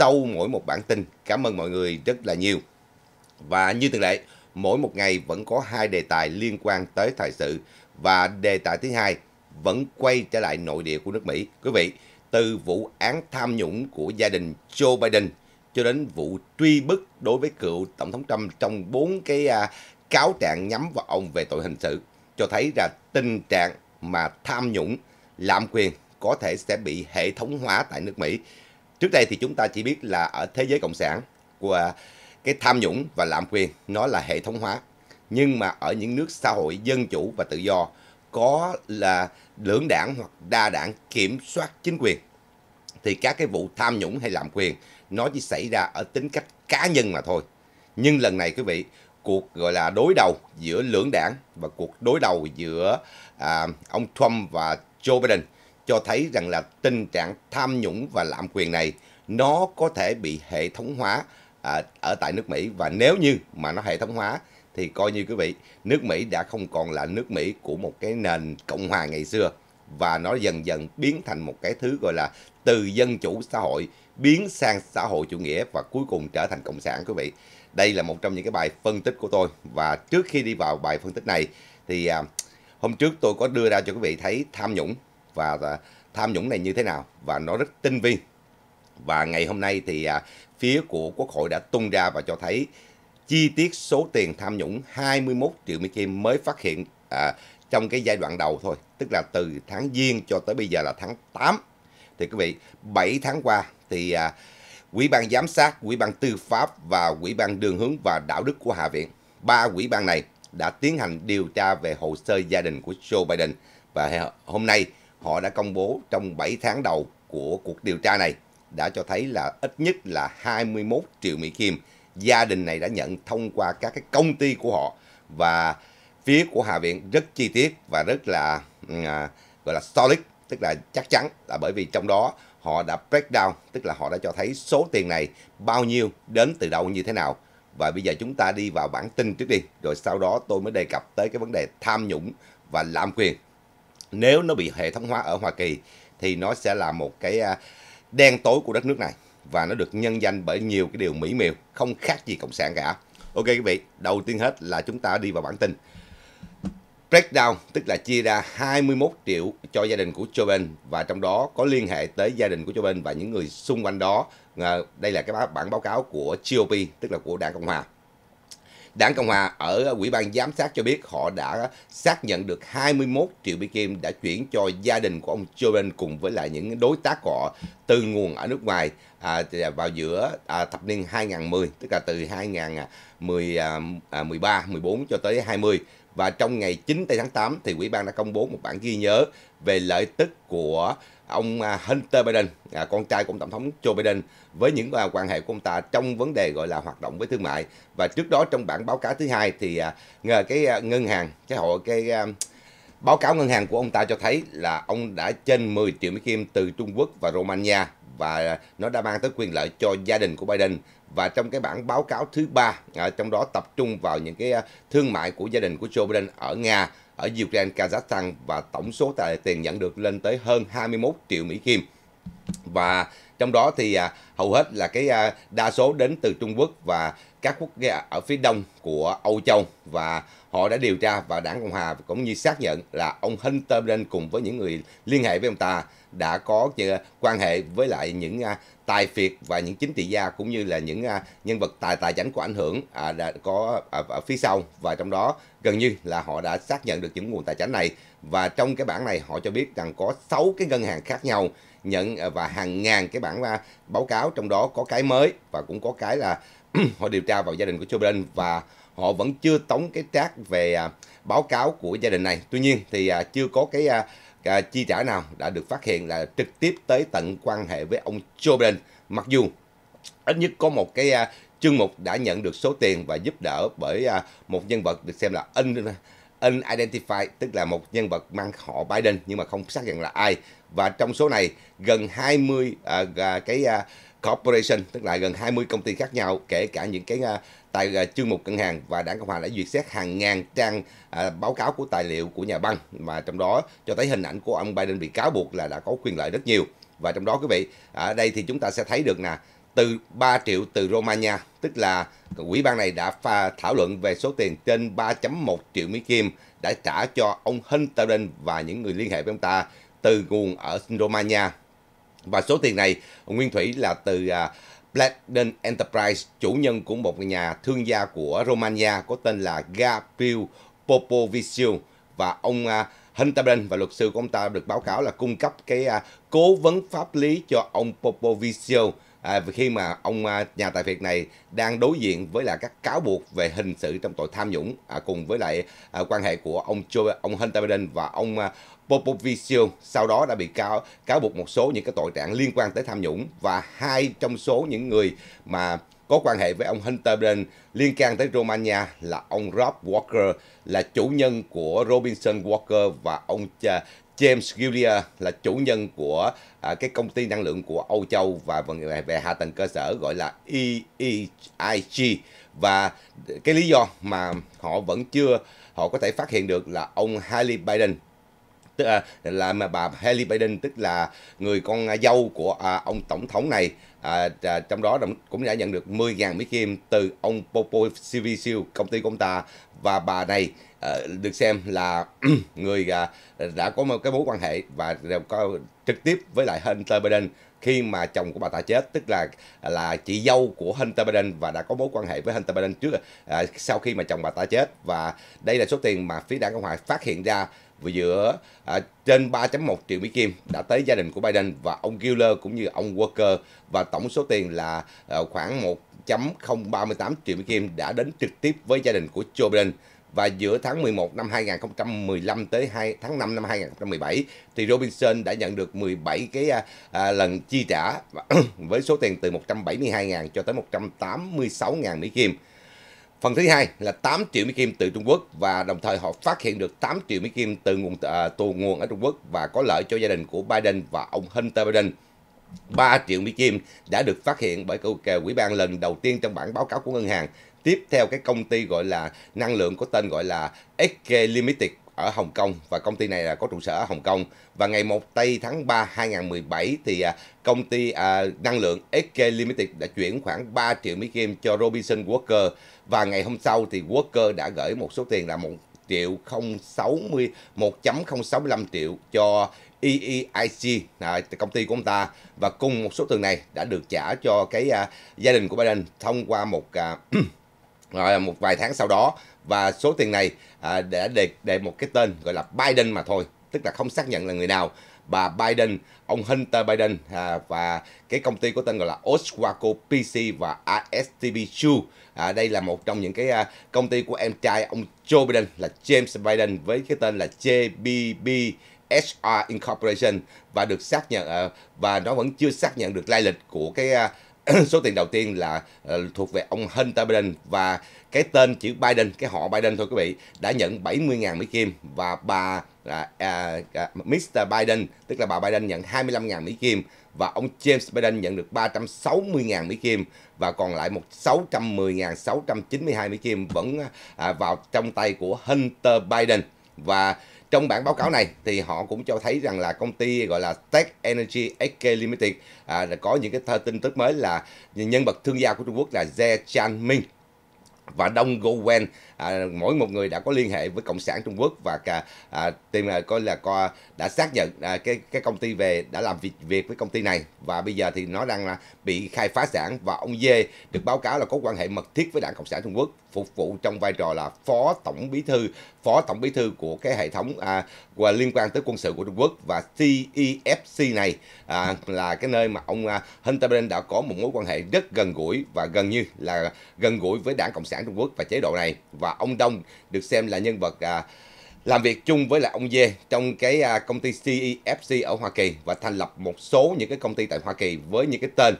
sau mỗi một bản tin. Cảm ơn mọi người rất là nhiều. Và như thường lệ, mỗi một ngày vẫn có hai đề tài liên quan tới thời sự và đề tài thứ hai vẫn quay trở lại nội địa của nước Mỹ. Quý vị, từ vụ án tham nhũng của gia đình Joe Biden cho đến vụ truy bức đối với cựu Tổng thống Trump trong bốn cái à, cáo trạng nhắm vào ông về tội hình sự, cho thấy là tình trạng mà tham nhũng, lạm quyền có thể sẽ bị hệ thống hóa tại nước Mỹ trước đây thì chúng ta chỉ biết là ở thế giới cộng sản của cái tham nhũng và lạm quyền nó là hệ thống hóa nhưng mà ở những nước xã hội dân chủ và tự do có là lưỡng đảng hoặc đa đảng kiểm soát chính quyền thì các cái vụ tham nhũng hay lạm quyền nó chỉ xảy ra ở tính cách cá nhân mà thôi nhưng lần này quý vị cuộc gọi là đối đầu giữa lưỡng đảng và cuộc đối đầu giữa à, ông Trump và Joe Biden cho thấy rằng là tình trạng tham nhũng và lạm quyền này nó có thể bị hệ thống hóa à, ở tại nước Mỹ và nếu như mà nó hệ thống hóa thì coi như quý vị nước Mỹ đã không còn là nước Mỹ của một cái nền cộng hòa ngày xưa và nó dần dần biến thành một cái thứ gọi là từ dân chủ xã hội biến sang xã hội chủ nghĩa và cuối cùng trở thành cộng sản quý vị đây là một trong những cái bài phân tích của tôi và trước khi đi vào bài phân tích này thì à, hôm trước tôi có đưa ra cho quý vị thấy tham nhũng và tham nhũng này như thế nào và nó rất tinh vi. Và ngày hôm nay thì à, phía của Quốc hội đã tung ra và cho thấy chi tiết số tiền tham nhũng 21 triệu Mỹ Kim mới phát hiện à, trong cái giai đoạn đầu thôi, tức là từ tháng Giêng cho tới bây giờ là tháng 8. Thì quý vị, 7 tháng qua thì à, Quỹ ban giám sát, Quỹ ban tư pháp và Quỹ ban đường hướng và đạo đức của Hạ viện, ba quỹ ban này đã tiến hành điều tra về hồ sơ gia đình của Joe Biden và hôm nay họ đã công bố trong 7 tháng đầu của cuộc điều tra này đã cho thấy là ít nhất là 21 triệu Mỹ Kim gia đình này đã nhận thông qua các cái công ty của họ và phía của Hạ viện rất chi tiết và rất là à, gọi là solid tức là chắc chắn là bởi vì trong đó họ đã breakdown tức là họ đã cho thấy số tiền này bao nhiêu đến từ đâu như thế nào và bây giờ chúng ta đi vào bản tin trước đi rồi sau đó tôi mới đề cập tới cái vấn đề tham nhũng và lạm quyền nếu nó bị hệ thống hóa ở Hoa Kỳ thì nó sẽ là một cái à, đen tối của đất nước này và nó được nhân danh bởi nhiều cái điều mỹ miều không khác gì cộng sản cả. Ok quý vị, đầu tiên hết là chúng ta đi vào bản tin. Breakdown tức là chia ra 21 triệu cho gia đình của Joe Biden và trong đó có liên hệ tới gia đình của Joe Biden và những người xung quanh đó. Đây là cái bản báo cáo của GOP tức là của Đảng Cộng hòa Đảng Cộng Hòa ở Quỹ ờ, ban Giám sát cho biết họ đã xác nhận được 21 triệu Mỹ Kim đã chuyển cho gia đình của ông Joe Biden cùng với lại những đối tác của họ từ nguồn ở nước ngoài à, vào giữa à, thập niên 2010, tức là từ 2013, 14 à, à, cho tới 20. Và trong ngày 9 tháng 8 thì Quỹ ban đã công bố một bản ghi nhớ về lợi tức của ông à, Hunter Biden, à, con trai của tổng thống Joe Biden với những à, quan hệ của ông ta trong vấn đề gọi là hoạt động với thương mại và trước đó trong bản báo cáo thứ hai thì nhờ cái ngân hàng cái hội cái báo cáo ngân hàng của ông ta cho thấy là ông đã trên 10 triệu mỹ kim từ Trung Quốc và Romania và nó đã mang tới quyền lợi cho gia đình của Biden và trong cái bản báo cáo thứ ba trong đó tập trung vào những cái thương mại của gia đình của Joe Biden ở Nga ở Ukraine, Kazakhstan và tổng số tài tiền nhận được lên tới hơn 21 triệu Mỹ Kim. Và trong đó thì à, hầu hết là cái à, đa số đến từ Trung Quốc và các quốc gia ở phía đông của Âu Châu và họ đã điều tra và đảng Cộng Hòa cũng như xác nhận là ông Hunter Biden cùng với những người liên hệ với ông ta đã có quan hệ với lại những à, tài phiệt và những chính trị gia cũng như là những à, nhân vật tài tài chánh có ảnh hưởng à, đã có ở phía sau và trong đó gần như là họ đã xác nhận được những nguồn tài chính này và trong cái bản này họ cho biết rằng có 6 cái ngân hàng khác nhau nhận và hàng ngàn cái bản báo cáo trong đó có cái mới và cũng có cái là họ điều tra vào gia đình của Joe Biden và họ vẫn chưa tống cái trác về báo cáo của gia đình này. Tuy nhiên thì chưa có cái à, chi trả nào đã được phát hiện là trực tiếp tới tận quan hệ với ông Joe Biden. Mặc dù ít nhất có một cái à, chương mục đã nhận được số tiền và giúp đỡ bởi à, một nhân vật được xem là un, unidentified, tức là một nhân vật mang họ Biden nhưng mà không xác nhận là ai. Và trong số này gần 20 à, cái à, corporation, tức là gần 20 công ty khác nhau, kể cả những cái à, tại à, chương mục ngân hàng và đảng cộng hòa đã duyệt xét hàng ngàn trang à, báo cáo của tài liệu của nhà băng mà trong đó cho thấy hình ảnh của ông biden bị cáo buộc là đã có quyền lợi rất nhiều và trong đó quý vị ở đây thì chúng ta sẽ thấy được là từ 3 triệu từ Romania, tức là quỹ ban này đã pha thảo luận về số tiền trên 3.1 triệu Mỹ Kim đã trả cho ông Hunterin và những người liên hệ với ông ta từ nguồn ở Romania. Và số tiền này, Nguyên Thủy là từ à, Bladen Enterprise, chủ nhân của một nhà thương gia của Romania có tên là Gabriel Popoviciu và ông à, Hunterben và luật sư của ông ta được báo cáo là cung cấp cái à, cố vấn pháp lý cho ông Popoviciu à, khi mà ông nhà tài phiệt này đang đối diện với là các cáo buộc về hình sự trong tội tham nhũng cùng với lại quan hệ của ông Joe, ông Hunter và ông Popovich sau đó đã bị cáo cáo buộc một số những cái tội trạng liên quan tới tham nhũng và hai trong số những người mà có quan hệ với ông Hunter Biden liên can tới Romania là ông Rob Walker là chủ nhân của Robinson Walker và ông James Gillier là chủ nhân của à, cái công ty năng lượng của Âu Châu và về, về hạ tầng cơ sở gọi là EEIG và cái lý do mà họ vẫn chưa họ có thể phát hiện được là ông Haley Biden tức là, là mà bà Haley Biden tức là người con dâu của à, ông tổng thống này à, à, trong đó cũng đã nhận được 10.000 mỹ kim từ ông Popo Civicil công ty của ông ta và bà này à, được xem là người à, đã có một cái mối quan hệ và đều có trực tiếp với lại Hunter Biden khi mà chồng của bà ta chết tức là là chị dâu của Hunter Biden và đã có mối quan hệ với Hunter Biden trước à, sau khi mà chồng bà ta chết và đây là số tiền mà phía đảng Cộng hòa phát hiện ra giữa à, trên 3.1 triệu Mỹ Kim đã tới gia đình của Biden và ông Giller cũng như ông Walker và tổng số tiền là à, khoảng 1.038 triệu Mỹ Kim đã đến trực tiếp với gia đình của Joe Biden và giữa tháng 11 năm 2015 tới 2, tháng 5 năm 2017 thì Robinson đã nhận được 17 cái à, à, lần chi trả với số tiền từ 172.000 cho tới 186.000 Mỹ Kim. Phần thứ hai là 8 triệu Mỹ Kim từ Trung Quốc và đồng thời họ phát hiện được 8 triệu Mỹ Kim từ nguồn à, tù nguồn ở Trung Quốc và có lợi cho gia đình của Biden và ông Hunter Biden. 3 triệu mỹ kim đã được phát hiện bởi kèo quỹ ban lần đầu tiên trong bản báo cáo của ngân hàng tiếp theo cái công ty gọi là năng lượng có tên gọi là SK Limited ở Hồng Kông và công ty này là có trụ sở ở Hồng Kông và ngày 1 tây tháng 3 2017 thì à, công ty à, năng lượng SK Limited đã chuyển khoảng 3 triệu Mỹ Kim cho Robinson Walker và ngày hôm sau thì Walker đã gửi một số tiền là một triệu không sáu mươi một chấm không sáu mươi lăm triệu cho EEIC là công ty của ông ta và cùng một số tiền này đã được trả cho cái à, gia đình của Biden thông qua một à, rồi một vài tháng sau đó và số tiền này à, để đề, đề một cái tên gọi là Biden mà thôi tức là không xác nhận là người nào bà Biden ông Hunter Biden à, và cái công ty có tên gọi là Oswaco PC và ASTBQ à, đây là một trong những cái à, công ty của em trai ông Joe Biden là James Biden với cái tên là JBB HR Incorporation và được xác nhận ờ, và nó vẫn chưa xác nhận được lai lịch của cái ờ, số tiền đầu tiên là ờ, thuộc về ông Hunter Biden và cái tên chữ Biden, cái họ Biden thôi quý vị, đã nhận 70.000 Mỹ Kim và bà à, à, à Mr. Biden, tức là bà Biden nhận 25.000 Mỹ Kim và ông James Biden nhận được 360.000 Mỹ Kim và còn lại 610.692 Mỹ Kim vẫn à, vào trong tay của Hunter Biden và trong bản báo cáo này thì họ cũng cho thấy rằng là công ty gọi là Tech Energy SK Limited à, có những cái tin tức mới là nhân vật thương gia của Trung Quốc là Ze Chanming và Dong Gowen à, mỗi một người đã có liên hệ với cộng sản Trung Quốc và cả à, tìm à, coi là co đã xác nhận à, cái cái công ty về đã làm việc việc với công ty này và bây giờ thì nó đang là bị khai phá sản và ông Dê được báo cáo là có quan hệ mật thiết với Đảng Cộng sản Trung Quốc phục vụ trong vai trò là phó tổng bí thư phó tổng bí thư của cái hệ thống à, của liên quan tới quân sự của Trung Quốc và CEFC e này à, là cái nơi mà ông à, Hunter Biden đã có một mối quan hệ rất gần gũi và gần như là gần gũi với Đảng Cộng sản Trung Quốc và chế độ này và và ông Đông được xem là nhân vật à, làm việc chung với lại ông Dê trong cái à, công ty CEFC e ở Hoa Kỳ và thành lập một số những cái công ty tại Hoa Kỳ với những cái tên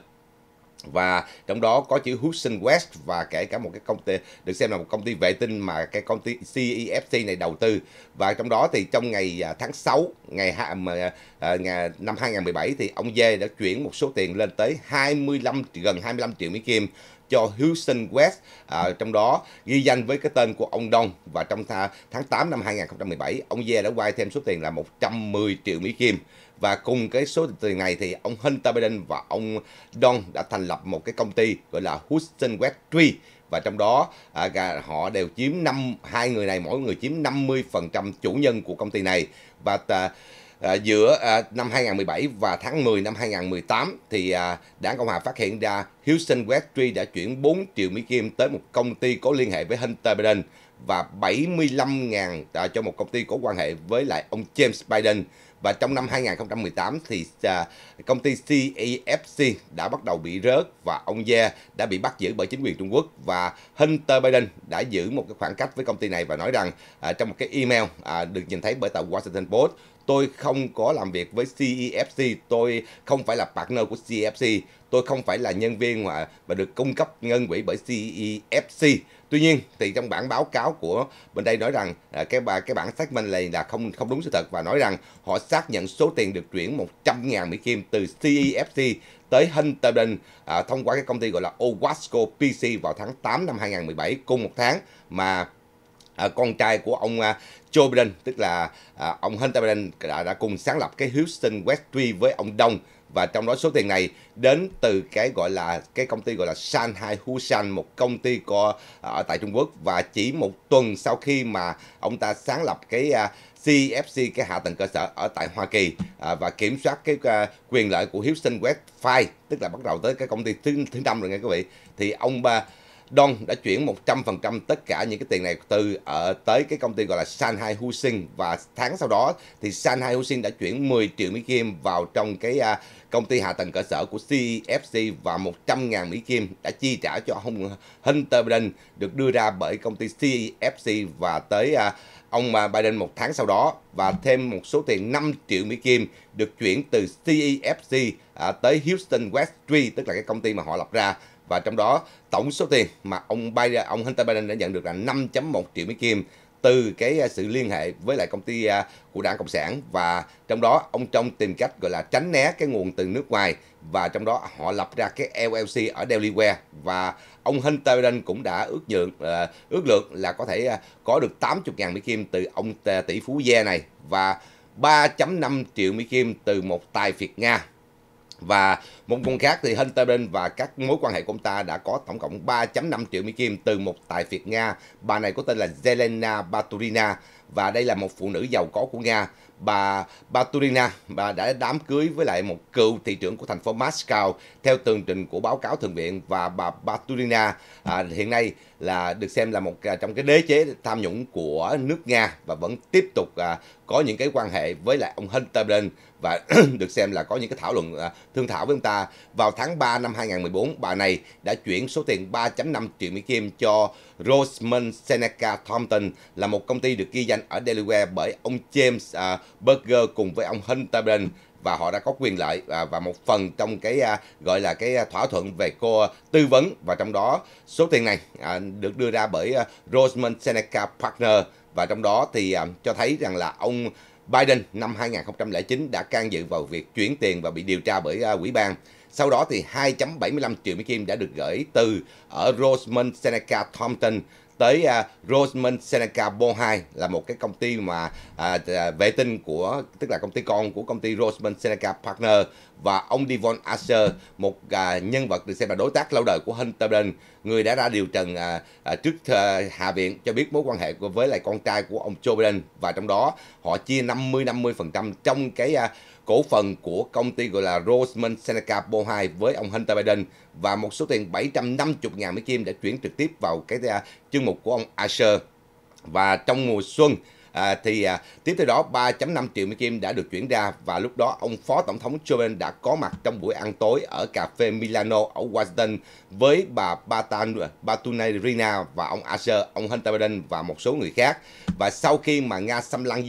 và trong đó có chữ Hudson West và kể cả một cái công ty được xem là một công ty vệ tinh mà cái công ty CEFC e này đầu tư và trong đó thì trong ngày à, tháng 6 à, ngày năm 2017 thì ông Dê đã chuyển một số tiền lên tới 25 gần 25 triệu Mỹ Kim cho Houston West à, trong đó ghi danh với cái tên của ông Đông và trong tháng 8 năm 2017 ông Ye đã quay thêm số tiền là 110 triệu Mỹ Kim và cùng cái số tiền này thì ông Hunter Biden và ông Don đã thành lập một cái công ty gọi là Houston West Tree và trong đó à, họ đều chiếm năm hai người này mỗi người chiếm 50% chủ nhân của công ty này và à, À, giữa à, năm 2017 và tháng 10 năm 2018 thì à, Đảng Cộng hòa phát hiện ra Houston Westry đã chuyển 4 triệu Mỹ Kim tới một công ty có liên hệ với Hunter Biden và 75 ngàn à, cho một công ty có quan hệ với lại ông James Biden. Và trong năm 2018 thì à, công ty cefc đã bắt đầu bị rớt và ông Ye đã bị bắt giữ bởi chính quyền Trung Quốc và Hunter Biden đã giữ một cái khoảng cách với công ty này và nói rằng à, trong một cái email à, được nhìn thấy bởi tờ Washington Post tôi không có làm việc với CEFC, e tôi không phải là partner của CEFC, e tôi không phải là nhân viên mà và được cung cấp ngân quỹ bởi CEFC. E Tuy nhiên thì trong bản báo cáo của bên đây nói rằng à, cái bà cái bản xác minh này là không không đúng sự thật và nói rằng họ xác nhận số tiền được chuyển 100.000 Mỹ kim từ CEFC tới Hunterdon à, thông qua cái công ty gọi là Owasco PC vào tháng 8 năm 2017 cùng một tháng mà À, con trai của ông à, Joe Biden, tức là à, ông Hunter Biden đã, đã cùng sáng lập cái Houston Westry với ông Đông và trong đó số tiền này đến từ cái gọi là cái công ty gọi là Shanghai Husan một công ty có ở tại Trung Quốc và chỉ một tuần sau khi mà ông ta sáng lập cái CFC cái hạ tầng cơ sở ở tại Hoa Kỳ à, và kiểm soát cái à, quyền lợi của Houston West Five tức là bắt đầu tới cái công ty thứ thứ năm rồi nghe quý vị thì ông ba Don đã chuyển 100% tất cả những cái tiền này từ ở ờ, tới cái công ty gọi là Shanghai Huxing và tháng sau đó thì Shanghai Huxing đã chuyển 10 triệu Mỹ Kim vào trong cái à, công ty hạ tầng cơ sở của CFC và 100.000 Mỹ Kim đã chi trả cho ông Hunter Biden được đưa ra bởi công ty CFC và tới à, ông à, Biden một tháng sau đó và thêm một số tiền 5 triệu Mỹ Kim được chuyển từ CEFC à, tới Houston West Tree, tức là cái công ty mà họ lập ra và trong đó tổng số tiền mà ông Biden ông Hunter Biden đã nhận được là 5.1 triệu Mỹ kim từ cái à, sự liên hệ với lại công ty à, của đảng cộng sản và trong đó ông trong tìm cách gọi là tránh né cái nguồn từ nước ngoài và trong đó họ lập ra cái LLC ở Delaware và ông Hunter Biden cũng đã ước nhượng à, ước lượng là có thể có được 80.000 Mỹ kim từ ông tỷ phú Ye này và 3.5 triệu Mỹ kim từ một tài phiệt Nga và một nguồn khác thì Hunterin và các mối quan hệ của ông ta đã có tổng cộng 3.5 triệu Mỹ Kim từ một tài phiệt Nga. Bà này có tên là Zelena Baturina và đây là một phụ nữ giàu có của Nga. Bà Baturina bà đã đám cưới với lại một cựu thị trưởng của thành phố Moscow theo tường trình của báo cáo thượng viện và bà Baturina à, hiện nay là được xem là một à, trong cái đế chế tham nhũng của nước Nga và vẫn tiếp tục à, có những cái quan hệ với lại ông Hunter Biden và được xem là có những cái thảo luận à, thương thảo với ông ta. Vào tháng 3 năm 2014, bà này đã chuyển số tiền 3.5 triệu Mỹ Kim cho Rosemond Seneca Thompson là một công ty được ghi danh ở Delaware bởi ông James Berger cùng với ông Hunter Biden và họ đã có quyền lợi và và một phần trong cái à, gọi là cái à, thỏa thuận về cô tư vấn và trong đó số tiền này à, được đưa ra bởi à, Rosemond Seneca Partner và trong đó thì à, cho thấy rằng là ông Biden năm 2009 đã can dự vào việc chuyển tiền và bị điều tra bởi à, quỹ ban. Sau đó thì 2.75 triệu Mỹ Kim đã được gửi từ ở Rosemond Seneca Thompson tới uh, à, Rosamond Seneca Bond 2 là một cái công ty mà uh, vệ tinh của tức là công ty con của công ty Rosamond Seneca Partner và ông Devon Asher một uh, nhân vật được xem là đối tác lâu đời của Hunter Biden người đã ra điều trần uh, uh, trước uh, hạ viện cho biết mối quan hệ của, với lại con trai của ông Joe Biden và trong đó họ chia 50 50% trong cái uh, cổ phần của công ty gọi là Roseman Seneca Bohai với ông Hunter Biden và một số tiền 750 000 Mỹ Kim đã chuyển trực tiếp vào cái à, chương mục của ông Asher. Và trong mùa xuân, À, thì à, tiếp theo đó 3.5 triệu Mỹ Kim đã được chuyển ra và lúc đó ông Phó Tổng thống Joe Biden đã có mặt trong buổi ăn tối ở cà phê Milano ở Washington với bà Batan, Batunarina và ông Asher, ông Hunter Biden và một số người khác. Và sau khi mà Nga xâm lăng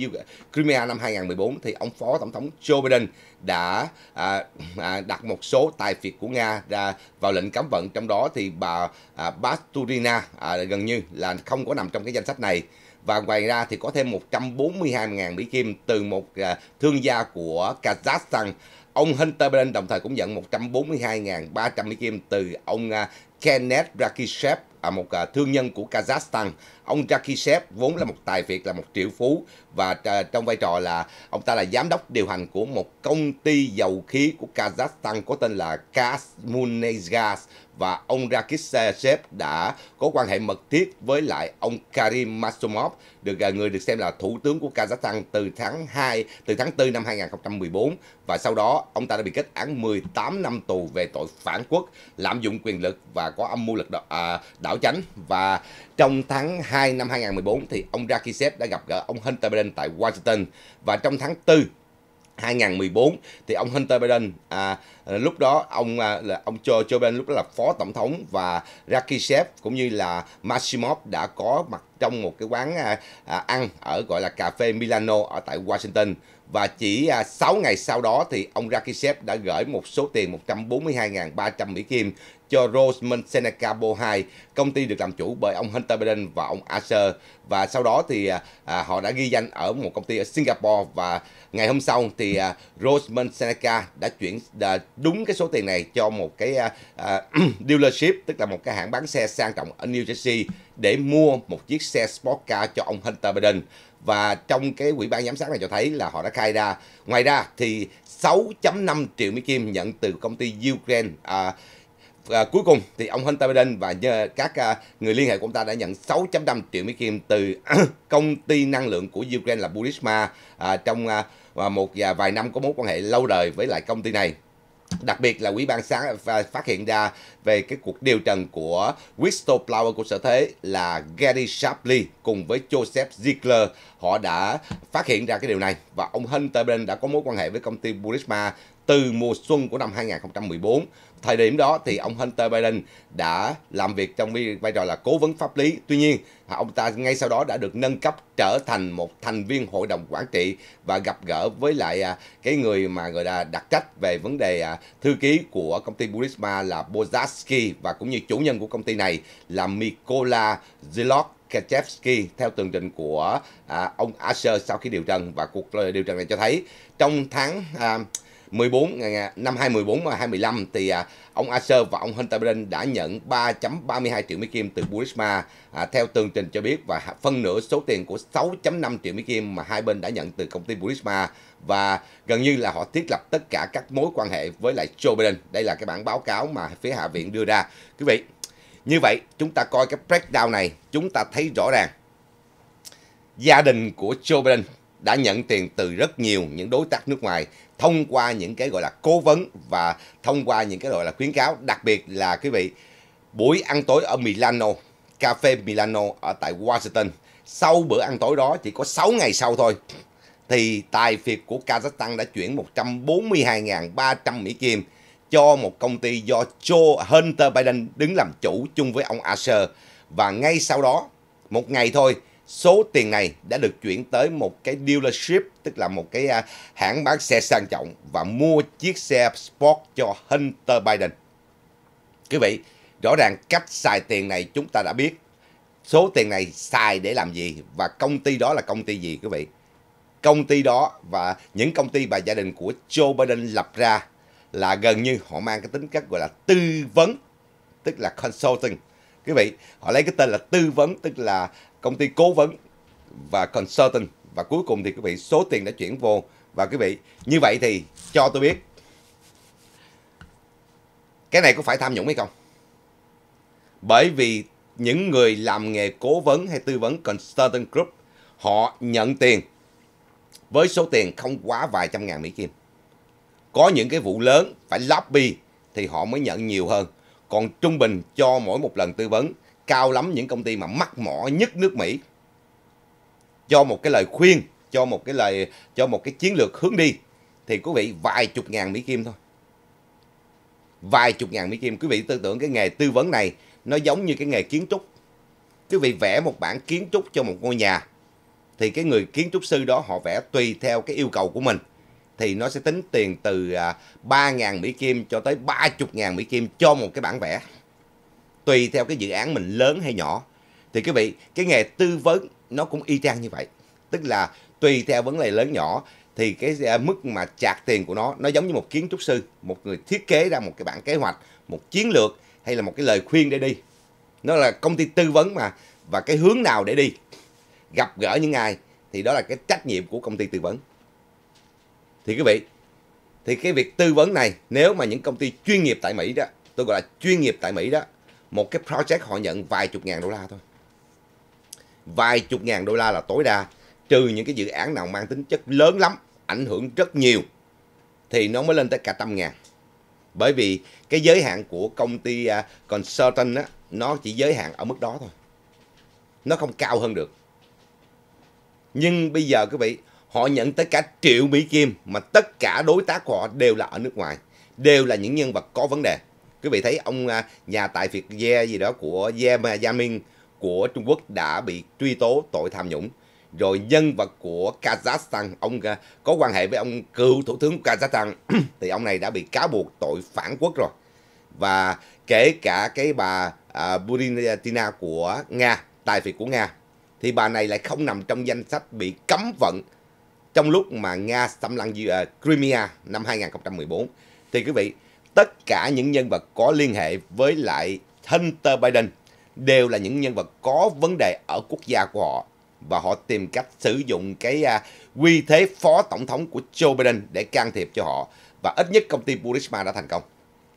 Crimea năm 2014 thì ông Phó Tổng thống Joe Biden đã à, à, đặt một số tài phiệt của Nga ra vào lệnh cấm vận trong đó thì bà à, Baturina à, gần như là không có nằm trong cái danh sách này và ngoài ra thì có thêm 142.000 Mỹ Kim từ một à, thương gia của Kazakhstan. Ông Hunter Biden đồng thời cũng nhận 142.300 Mỹ Kim từ ông à, Kenneth Rakishev, à, một thương nhân của Kazakhstan. Ông Rakishev vốn là một tài phiệt, là một triệu phú và trong vai trò là ông ta là giám đốc điều hành của một công ty dầu khí của Kazakhstan có tên là Kazmunaygas và ông Rakishev đã có quan hệ mật thiết với lại ông Karim Masumov được à, người được xem là thủ tướng của Kazakhstan từ tháng 2 từ tháng 4 năm 2014 và sau đó ông ta đã bị kết án 18 năm tù về tội phản quốc, lạm dụng quyền lực và có âm mưu lực đảo, à, đảo chánh và trong tháng 2 năm 2014 thì ông Rakishev đã gặp gỡ ông Hunter Biden tại Washington và trong tháng 4 2014 thì ông Hunter Biden à, à, lúc đó ông à, là ông Joe, Joe Biden lúc đó là phó tổng thống và Rakishev cũng như là Maximov đã có mặt trong một cái quán à, à, ăn ở gọi là cà phê Milano ở tại Washington và chỉ à, 6 ngày sau đó thì ông Rakishev đã gửi một số tiền 142.300 Mỹ Kim cho Rosemont Seneca Bo 2. Công ty được làm chủ bởi ông Hunter Biden và ông Asher và sau đó thì à, à họ đã ghi danh ở một công ty ở Singapore và ngày hôm sau thì à, Rosemont Seneca đã chuyển à, đúng cái số tiền này cho một cái à, à, dealership tức là một cái hãng bán xe sang trọng ở New Jersey để mua một chiếc xe sport car cho ông Hunter Biden và trong cái quỹ ban giám sát này cho thấy là họ đã khai ra ngoài ra thì 6.5 triệu Mỹ Kim nhận từ công ty Ukraine à, à, cuối cùng thì ông Hunter Biden và các à, người liên hệ của ông ta đã nhận 6.5 triệu Mỹ Kim từ công ty năng lượng của Ukraine là Burisma à, trong à, à một và vài năm có mối quan hệ lâu đời với lại công ty này đặc biệt là quỹ ban sáng à, phát hiện ra về cái cuộc điều trần của whistleblower của sở thế là Gary Shapley cùng với Joseph Ziegler họ đã phát hiện ra cái điều này và ông Hunter Biden đã có mối quan hệ với công ty Burisma từ mùa xuân của năm 2014. Thời điểm đó thì ông Hunter Biden đã làm việc trong vai trò là cố vấn pháp lý. Tuy nhiên, ông ta ngay sau đó đã được nâng cấp trở thành một thành viên hội đồng quản trị và gặp gỡ với lại à, cái người mà người ta đặt trách về vấn đề à, thư ký của công ty Burisma là Bozaski và cũng như chủ nhân của công ty này là Mikola Zilot Kachevsky theo tường trình của à, ông Asher sau khi điều trần và cuộc ờ, điều trần này cho thấy trong tháng à, 14 à, à, năm 2014 và 2015 thì à, ông Acer và ông Hunter Biden đã nhận 3.32 triệu Mỹ Kim từ Burisma à, theo tường trình cho biết và phân nửa số tiền của 6.5 triệu Mỹ Kim mà hai bên đã nhận từ công ty Burisma và gần như là họ thiết lập tất cả các mối quan hệ với lại Joe Biden. Đây là cái bản báo cáo mà phía Hạ viện đưa ra. Quý vị, như vậy chúng ta coi cái breakdown này, chúng ta thấy rõ ràng gia đình của Joe Biden đã nhận tiền từ rất nhiều những đối tác nước ngoài thông qua những cái gọi là cố vấn và thông qua những cái gọi là khuyến cáo đặc biệt là quý vị buổi ăn tối ở Milano cà phê Milano ở tại Washington sau bữa ăn tối đó chỉ có 6 ngày sau thôi thì tài phiệt của Kazakhstan đã chuyển 142.300 Mỹ Kim cho một công ty do Joe Hunter Biden đứng làm chủ chung với ông Asher và ngay sau đó một ngày thôi số tiền này đã được chuyển tới một cái dealership tức là một cái à, hãng bán xe sang trọng và mua chiếc xe sport cho Hunter Biden. Quý vị, rõ ràng cách xài tiền này chúng ta đã biết. Số tiền này xài để làm gì và công ty đó là công ty gì quý vị? Công ty đó và những công ty và gia đình của Joe Biden lập ra là gần như họ mang cái tính cách gọi là tư vấn, tức là consulting quý vị họ lấy cái tên là tư vấn tức là công ty cố vấn và consulting và cuối cùng thì quý vị số tiền đã chuyển vô và quý vị như vậy thì cho tôi biết cái này có phải tham nhũng hay không? Bởi vì những người làm nghề cố vấn hay tư vấn consultant group họ nhận tiền với số tiền không quá vài trăm ngàn Mỹ Kim. Có những cái vụ lớn phải lobby thì họ mới nhận nhiều hơn. Còn trung bình cho mỗi một lần tư vấn cao lắm những công ty mà mắc mỏ nhất nước Mỹ cho một cái lời khuyên cho một cái lời cho một cái chiến lược hướng đi thì quý vị vài chục ngàn Mỹ Kim thôi vài chục ngàn Mỹ Kim quý vị tư tưởng cái nghề tư vấn này nó giống như cái nghề kiến trúc quý vị vẽ một bản kiến trúc cho một ngôi nhà thì cái người kiến trúc sư đó họ vẽ tùy theo cái yêu cầu của mình thì nó sẽ tính tiền từ 3.000 à, Mỹ Kim cho tới 30.000 Mỹ Kim cho một cái bản vẽ tùy theo cái dự án mình lớn hay nhỏ thì quý vị cái nghề tư vấn nó cũng y chang như vậy tức là tùy theo vấn đề lớn nhỏ thì cái à, mức mà chạc tiền của nó nó giống như một kiến trúc sư một người thiết kế ra một cái bản kế hoạch một chiến lược hay là một cái lời khuyên để đi nó là công ty tư vấn mà và cái hướng nào để đi gặp gỡ những ai thì đó là cái trách nhiệm của công ty tư vấn thì quý vị thì cái việc tư vấn này nếu mà những công ty chuyên nghiệp tại mỹ đó tôi gọi là chuyên nghiệp tại mỹ đó một cái project họ nhận vài chục ngàn đô la thôi vài chục ngàn đô la là tối đa trừ những cái dự án nào mang tính chất lớn lắm ảnh hưởng rất nhiều thì nó mới lên tới cả trăm ngàn bởi vì cái giới hạn của công ty uh, consultant á, nó chỉ giới hạn ở mức đó thôi nó không cao hơn được nhưng bây giờ quý vị họ nhận tới cả triệu mỹ kim mà tất cả đối tác của họ đều là ở nước ngoài đều là những nhân vật có vấn đề quý vị thấy ông à, nhà tài phiệt Ye gì đó của Ye Gia Minh của Trung Quốc đã bị truy tố tội tham nhũng rồi nhân vật của Kazakhstan ông à, có quan hệ với ông cựu thủ tướng của Kazakhstan thì ông này đã bị cáo buộc tội phản quốc rồi và kể cả cái bà à, Burinatina của Nga tài phiệt của Nga thì bà này lại không nằm trong danh sách bị cấm vận trong lúc mà Nga xâm lăng à, Crimea năm 2014 thì quý vị tất cả những nhân vật có liên hệ với lại Hunter Biden đều là những nhân vật có vấn đề ở quốc gia của họ và họ tìm cách sử dụng cái uh, à, quy thế phó tổng thống của Joe Biden để can thiệp cho họ và ít nhất công ty Burisma đã thành công.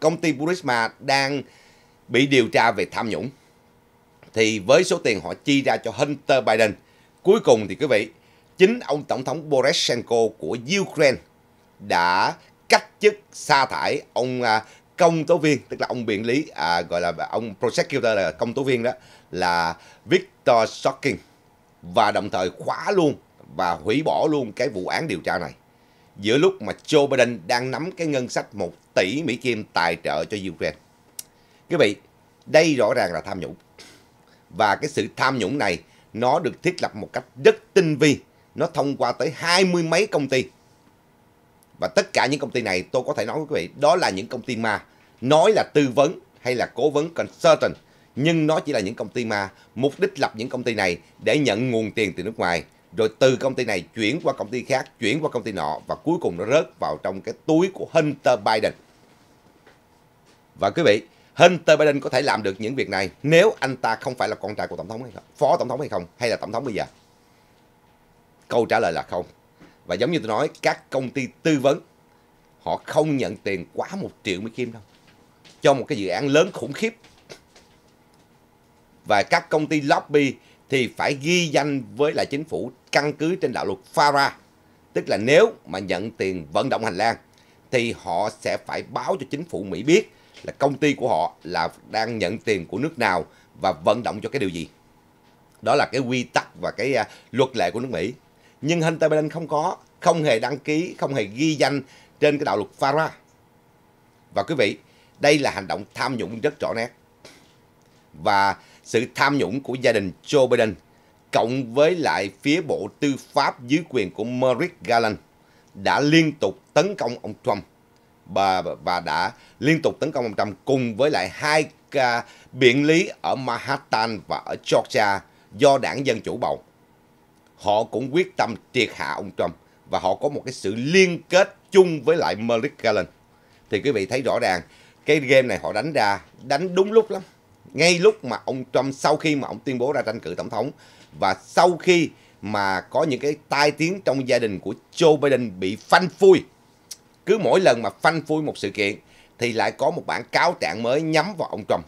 Công ty Burisma đang bị điều tra về tham nhũng. Thì với số tiền họ chi ra cho Hunter Biden, cuối cùng thì quý vị, chính ông tổng thống Poroshenko của Ukraine đã cách chức sa thải ông à, công tố viên tức là ông biện lý à, gọi là ông prosecutor là công tố viên đó là Victor Shocking và đồng thời khóa luôn và hủy bỏ luôn cái vụ án điều tra này giữa lúc mà Joe Biden đang nắm cái ngân sách 1 tỷ Mỹ Kim tài trợ cho Ukraine. Quý vị, đây rõ ràng là tham nhũng. Và cái sự tham nhũng này nó được thiết lập một cách rất tinh vi. Nó thông qua tới hai mươi mấy công ty và tất cả những công ty này tôi có thể nói với quý vị đó là những công ty ma. Nói là tư vấn hay là cố vấn consultant nhưng nó chỉ là những công ty ma. Mục đích lập những công ty này để nhận nguồn tiền từ nước ngoài rồi từ công ty này chuyển qua công ty khác, chuyển qua công ty nọ và cuối cùng nó rớt vào trong cái túi của Hunter Biden. Và quý vị, Hunter Biden có thể làm được những việc này nếu anh ta không phải là con trai của tổng thống hay không, phó tổng thống hay không, hay là tổng thống bây giờ. Câu trả lời là không. Và giống như tôi nói, các công ty tư vấn họ không nhận tiền quá một triệu Mỹ Kim đâu. Cho một cái dự án lớn khủng khiếp. Và các công ty lobby thì phải ghi danh với lại chính phủ căn cứ trên đạo luật FARA. Tức là nếu mà nhận tiền vận động hành lang thì họ sẽ phải báo cho chính phủ Mỹ biết là công ty của họ là đang nhận tiền của nước nào và vận động cho cái điều gì. Đó là cái quy tắc và cái à, luật lệ của nước Mỹ nhưng Hunter Biden không có, không hề đăng ký, không hề ghi danh trên cái đạo luật FARA. Và quý vị, đây là hành động tham nhũng rất rõ nét. Và sự tham nhũng của gia đình Joe Biden cộng với lại phía bộ tư pháp dưới quyền của Merrick Garland đã liên tục tấn công ông Trump và, và đã liên tục tấn công ông Trump cùng với lại hai uh, biện lý ở Manhattan và ở Georgia do đảng Dân Chủ bầu họ cũng quyết tâm triệt hạ ông Trump và họ có một cái sự liên kết chung với lại Merrick Garland. Thì quý vị thấy rõ ràng cái game này họ đánh ra đánh đúng lúc lắm. Ngay lúc mà ông Trump sau khi mà ông tuyên bố ra tranh cử tổng thống và sau khi mà có những cái tai tiếng trong gia đình của Joe Biden bị phanh phui. Cứ mỗi lần mà phanh phui một sự kiện thì lại có một bản cáo trạng mới nhắm vào ông Trump.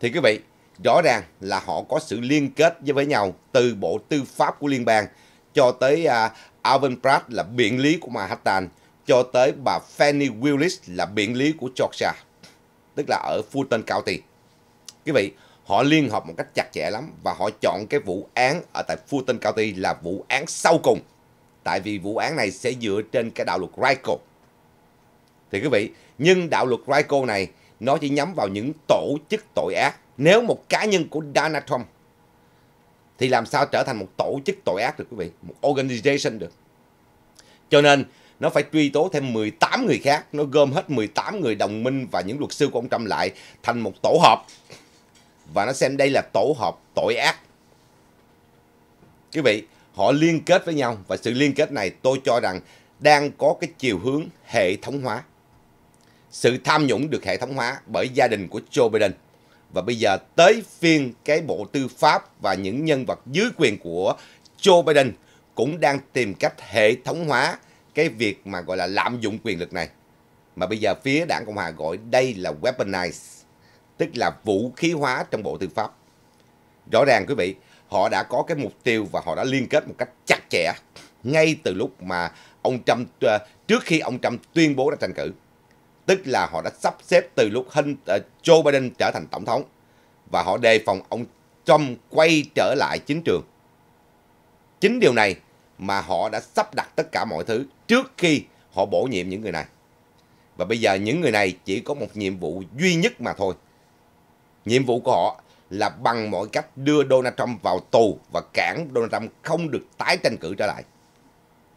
Thì quý vị, rõ ràng là họ có sự liên kết với với nhau từ bộ tư pháp của liên bang cho tới uh, Alvin Bragg là biện lý của Manhattan cho tới bà Fannie Willis là biện lý của Georgia tức là ở Fulton County quý vị họ liên hợp một cách chặt chẽ lắm và họ chọn cái vụ án ở tại Fulton County là vụ án sau cùng tại vì vụ án này sẽ dựa trên cái đạo luật RICO thì quý vị nhưng đạo luật RICO này nó chỉ nhắm vào những tổ chức tội ác. Nếu một cá nhân của Donald Trump thì làm sao trở thành một tổ chức tội ác được quý vị, một organization được. Cho nên nó phải truy tố thêm 18 người khác, nó gom hết 18 người đồng minh và những luật sư của ông Trump lại thành một tổ hợp. Và nó xem đây là tổ hợp tội ác. Quý vị, họ liên kết với nhau và sự liên kết này tôi cho rằng đang có cái chiều hướng hệ thống hóa sự tham nhũng được hệ thống hóa bởi gia đình của Joe Biden. Và bây giờ tới phiên cái bộ tư pháp và những nhân vật dưới quyền của Joe Biden cũng đang tìm cách hệ thống hóa cái việc mà gọi là lạm dụng quyền lực này. Mà bây giờ phía đảng Cộng Hòa gọi đây là weaponize, tức là vũ khí hóa trong bộ tư pháp. Rõ ràng quý vị, họ đã có cái mục tiêu và họ đã liên kết một cách chặt chẽ ngay từ lúc mà ông Trump ờ, trước khi ông Trump tuyên bố ra tranh cử. Tức là họ đã sắp xếp từ lúc Hinh, uh, ờ, Joe Biden trở thành tổng thống và họ đề phòng ông Trump quay trở lại chính trường. Chính điều này mà họ đã sắp đặt tất cả mọi thứ trước khi họ bổ nhiệm những người này. Và bây giờ những người này chỉ có một nhiệm vụ duy nhất mà thôi. Nhiệm vụ của họ là bằng mọi cách đưa Donald Trump vào tù và cản Donald Trump không được tái tranh cử trở lại.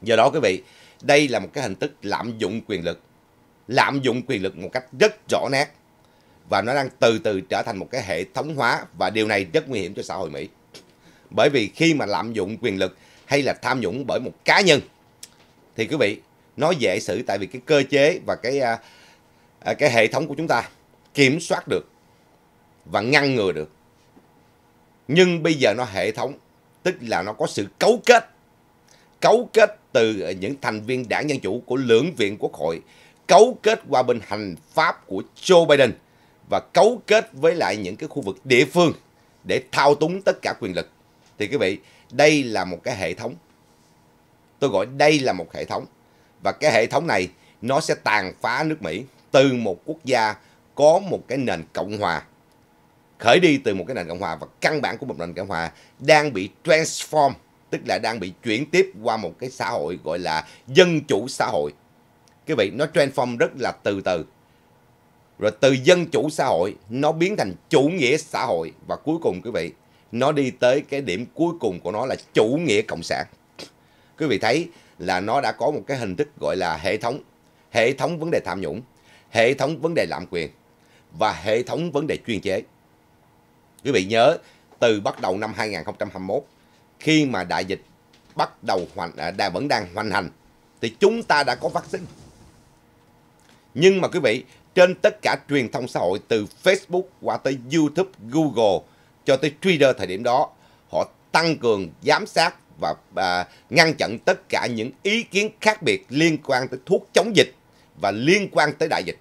Do đó quý vị, đây là một cái hình thức lạm dụng quyền lực lạm dụng quyền lực một cách rất rõ nét và nó đang từ từ trở thành một cái hệ thống hóa và điều này rất nguy hiểm cho xã hội Mỹ. Bởi vì khi mà lạm dụng quyền lực hay là tham nhũng bởi một cá nhân thì quý vị nó dễ xử tại vì cái cơ chế và cái à, à, cái hệ thống của chúng ta kiểm soát được và ngăn ngừa được. Nhưng bây giờ nó hệ thống tức là nó có sự cấu kết cấu kết từ những thành viên đảng Dân Chủ của lưỡng viện quốc hội cấu kết qua bên hành pháp của Joe Biden và cấu kết với lại những cái khu vực địa phương để thao túng tất cả quyền lực. Thì quý vị, đây là một cái hệ thống. Tôi gọi đây là một hệ thống. Và cái hệ thống này nó sẽ tàn phá nước Mỹ từ một quốc gia có một cái nền cộng hòa. Khởi đi từ một cái nền cộng hòa và căn bản của một nền cộng hòa đang bị transform, tức là đang bị chuyển tiếp qua một cái xã hội gọi là dân chủ xã hội Quý vị, nó transform rất là từ từ. Rồi từ dân chủ xã hội, nó biến thành chủ nghĩa xã hội. Và cuối cùng quý vị, nó đi tới cái điểm cuối cùng của nó là chủ nghĩa cộng sản. Quý vị thấy là nó đã có một cái hình thức gọi là hệ thống. Hệ thống vấn đề tham nhũng, hệ thống vấn đề lạm quyền và hệ thống vấn đề chuyên chế. Quý vị nhớ, từ bắt đầu năm 2021, khi mà đại dịch bắt đầu hoành, à, đã vẫn đang hoành hành, thì chúng ta đã có vaccine. Nhưng mà quý vị, trên tất cả truyền thông xã hội từ Facebook qua tới YouTube, Google cho tới Twitter thời điểm đó, họ tăng cường giám sát và à, ngăn chặn tất cả những ý kiến khác biệt liên quan tới thuốc chống dịch và liên quan tới đại dịch.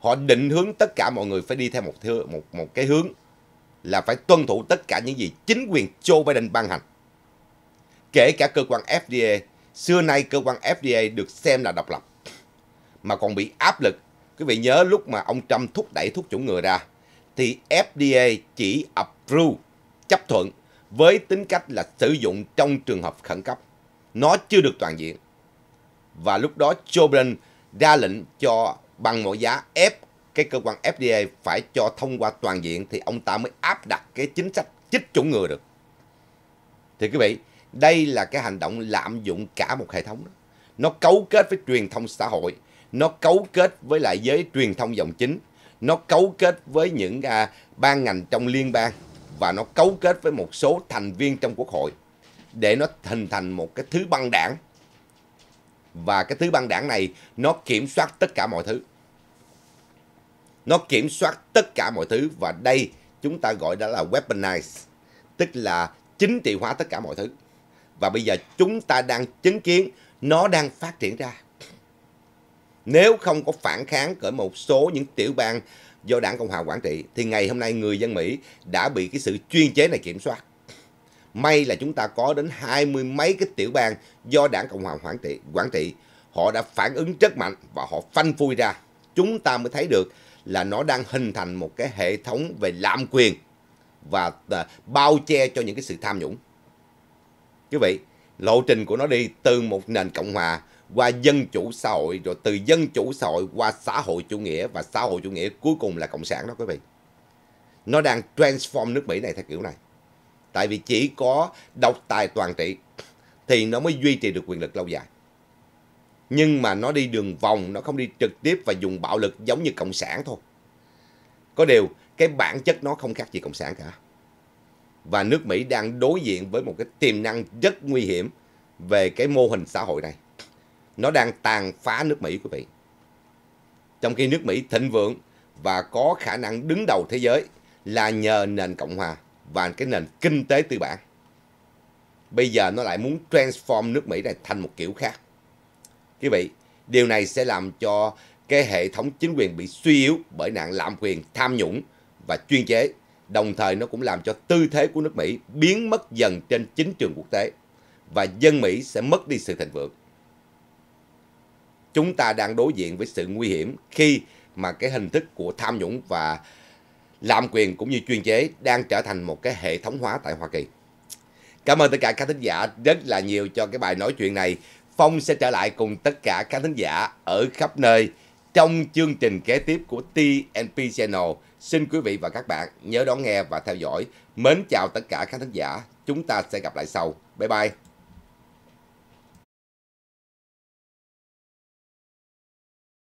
Họ định hướng tất cả mọi người phải đi theo một thưa, một một cái hướng là phải tuân thủ tất cả những gì chính quyền Joe Biden ban hành. Kể cả cơ quan FDA, xưa nay cơ quan FDA được xem là độc lập mà còn bị áp lực. Quý vị nhớ lúc mà ông Trump thúc đẩy thuốc chủng ngừa ra thì FDA chỉ approve, chấp thuận với tính cách là sử dụng trong trường hợp khẩn cấp. Nó chưa được toàn diện. Và lúc đó Joe Biden ra lệnh cho bằng mọi giá ép cái cơ quan FDA phải cho thông qua toàn diện thì ông ta mới áp đặt cái chính sách chích chủng ngừa được. Thì quý vị, đây là cái hành động lạm dụng cả một hệ thống. Đó. Nó cấu kết với truyền thông xã hội, nó cấu kết với lại giới truyền thông dòng chính, nó cấu kết với những à, ban ngành trong liên bang và nó cấu kết với một số thành viên trong quốc hội để nó hình thành một cái thứ băng đảng. Và cái thứ băng đảng này nó kiểm soát tất cả mọi thứ. Nó kiểm soát tất cả mọi thứ và đây chúng ta gọi đó là weaponize, tức là chính trị hóa tất cả mọi thứ. Và bây giờ chúng ta đang chứng kiến nó đang phát triển ra nếu không có phản kháng cởi một số những tiểu bang do đảng Cộng hòa quản trị thì ngày hôm nay người dân Mỹ đã bị cái sự chuyên chế này kiểm soát. May là chúng ta có đến hai mươi mấy cái tiểu bang do đảng Cộng hòa quản trị, quản trị. Họ đã phản ứng rất mạnh và họ phanh phui ra. Chúng ta mới thấy được là nó đang hình thành một cái hệ thống về lạm quyền và à, bao che cho những cái sự tham nhũng. Quý vị, lộ trình của nó đi từ một nền Cộng hòa qua dân chủ xã hội rồi từ dân chủ xã hội qua xã hội chủ nghĩa và xã hội chủ nghĩa cuối cùng là cộng sản đó quý vị nó đang transform nước mỹ này theo kiểu này tại vì chỉ có độc tài toàn trị thì nó mới duy trì được quyền lực lâu dài nhưng mà nó đi đường vòng nó không đi trực tiếp và dùng bạo lực giống như cộng sản thôi có điều cái bản chất nó không khác gì cộng sản cả và nước mỹ đang đối diện với một cái tiềm năng rất nguy hiểm về cái mô hình xã hội này nó đang tàn phá nước Mỹ quý vị. Trong khi nước Mỹ thịnh vượng và có khả năng đứng đầu thế giới là nhờ nền Cộng Hòa và cái nền kinh tế tư bản. Bây giờ nó lại muốn transform nước Mỹ này thành một kiểu khác. Quý vị, điều này sẽ làm cho cái hệ thống chính quyền bị suy yếu bởi nạn lạm quyền, tham nhũng và chuyên chế. Đồng thời nó cũng làm cho tư thế của nước Mỹ biến mất dần trên chính trường quốc tế và dân Mỹ sẽ mất đi sự thịnh vượng chúng ta đang đối diện với sự nguy hiểm khi mà cái hình thức của tham nhũng và lạm quyền cũng như chuyên chế đang trở thành một cái hệ thống hóa tại Hoa Kỳ. Cảm ơn tất cả các thính giả rất là nhiều cho cái bài nói chuyện này. Phong sẽ trở lại cùng tất cả các thính giả ở khắp nơi trong chương trình kế tiếp của TNP Channel. Xin quý vị và các bạn nhớ đón nghe và theo dõi. Mến chào tất cả các thính giả. Chúng ta sẽ gặp lại sau. Bye bye.